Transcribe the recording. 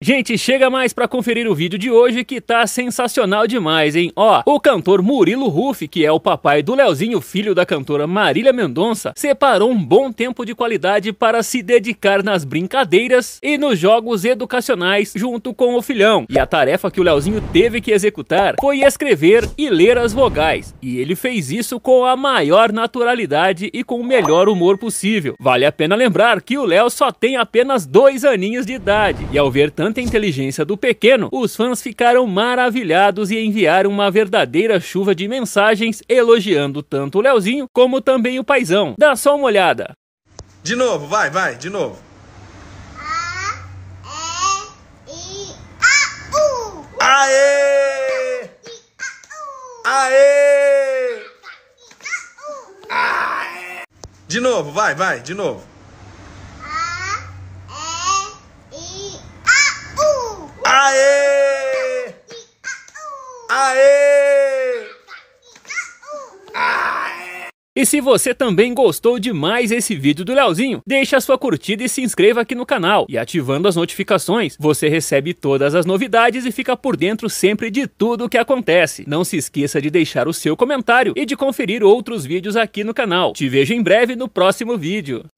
Gente, chega mais para conferir o vídeo de hoje que tá sensacional demais, hein? Ó, o cantor Murilo Ruff, que é o papai do Leozinho, filho da cantora Marília Mendonça, separou um bom tempo de qualidade para se dedicar nas brincadeiras e nos jogos educacionais junto com o filhão. E a tarefa que o Leozinho teve que executar foi escrever e ler as vogais. E ele fez isso com a maior naturalidade e com o melhor humor possível. Vale a pena lembrar que o Léo só tem apenas dois aninhos de idade, e ao ver tanto constante inteligência do pequeno, os fãs ficaram maravilhados e enviaram uma verdadeira chuva de mensagens elogiando tanto o Leozinho como também o paizão. Dá só uma olhada. De novo, vai, vai, de novo. A, E, I, A, U. Aê! Aê! De novo, vai, vai, de novo. Aê! E se você também gostou de mais esse vídeo do Leozinho, deixe a sua curtida e se inscreva aqui no canal. E ativando as notificações, você recebe todas as novidades e fica por dentro sempre de tudo o que acontece. Não se esqueça de deixar o seu comentário e de conferir outros vídeos aqui no canal. Te vejo em breve no próximo vídeo.